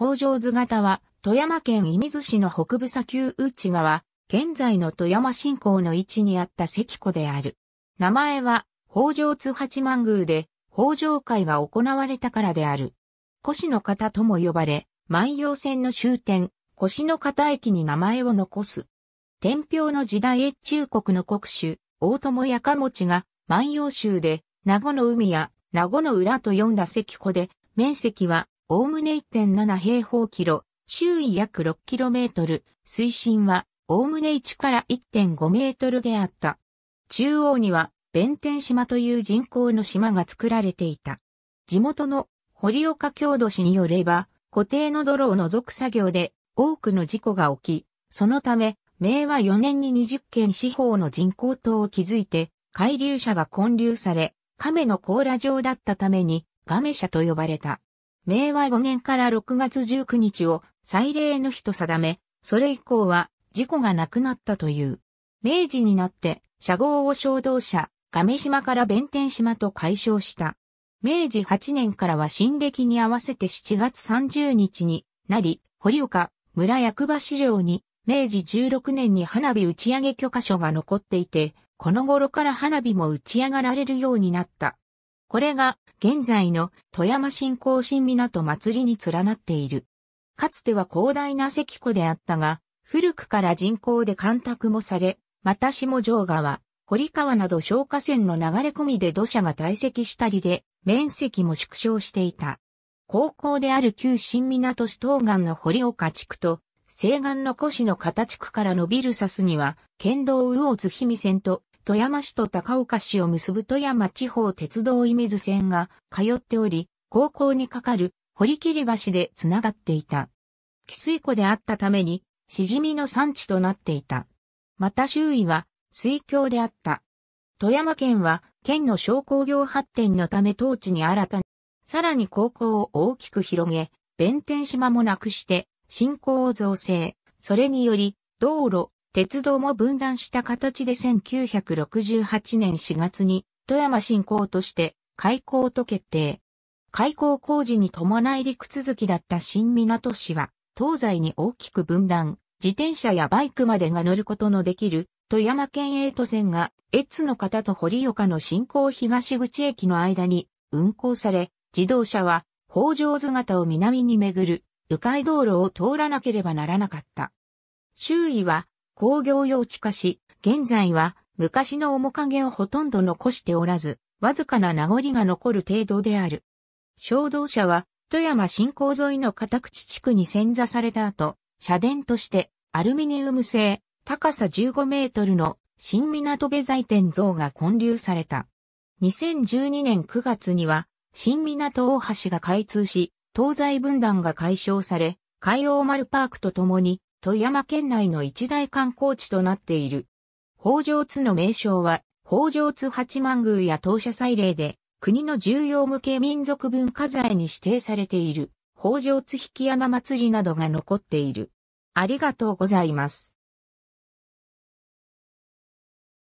北条図型は、富山県射水市の北部砂丘内側、現在の富山信仰の位置にあった石湖である。名前は、北条津八幡宮で、北条会が行われたからである。腰の方とも呼ばれ、万葉線の終点、腰の方駅に名前を残す。天平の時代越中国の国主、大友やかもちが、万葉集で、名護の海や、名護の浦と読んだ石湖で、面積はおおむね1.7平方キロ、周囲約6トル、水深は、おおむね1から1.5メートルであった。中央には、弁天島という人工の島が作られていた。地元の堀岡郷土氏によれば、固定の泥を除く作業で多くの事故が起き、そのため、明和4年に20件四方の人工島を築いて、海流者が混流され、亀の甲羅状だったために、亀社と呼ばれた。明和5年から6月19日を祭礼の日と定め、それ以降は事故がなくなったという。明治になって、社号を衝動車、亀島から弁天島と解消した。明治8年からは新暦に合わせて7月30日になり、堀岡、村役場資料に、明治16年に花火打ち上げ許可書が残っていて、この頃から花火も打ち上がられるようになった。これが現在の富山新興新港祭りに連なっている。かつては広大な関湖であったが、古くから人工で干拓もされ、また下城川、堀川など消火栓の流れ込みで土砂が堆積したりで、面積も縮小していた。高校である旧新港市東岸の堀岡地区と、西岸の古市の片地区から伸びるサスには、県道魚津氷見線と富山市と高岡市を結ぶ富山地方鉄道伊水線が通っており、高校にかかる堀切橋で繋がっていた。汽水湖であったために、しじみの産地となっていた。また周囲は水郷であった。富山県は県の商工業発展のため当地に新たに、さらに高校を大きく広げ、弁天島もなくして、新興を造成。それにより、道路、鉄道も分断した形で1968年4月に富山振興として開港と決定。開港工事に伴い陸続きだった新港市は東西に大きく分断、自転車やバイクまでが乗ることのできる富山県営都線が越の方と堀岡の新港東口駅の間に運行され、自動車は北条姿を南に巡る迂回道路を通らなければならなかった。周囲は工業用地化し、現在は昔の面影をほとんど残しておらず、わずかな名残が残る程度である。衝動車は、富山新港沿いの片口地区に潜座された後、社殿としてアルミニウム製、高さ15メートルの新港部材店像が建立された。2012年9月には、新港大橋が開通し、東西分断が解消され、海洋丸パークとともに富山県内の一大観光地となっている。北条津の名称は、北条津八幡宮や当社祭礼で、国の重要無形民族文化財に指定されている、北条津引山祭りなどが残っている。ありがとうございます。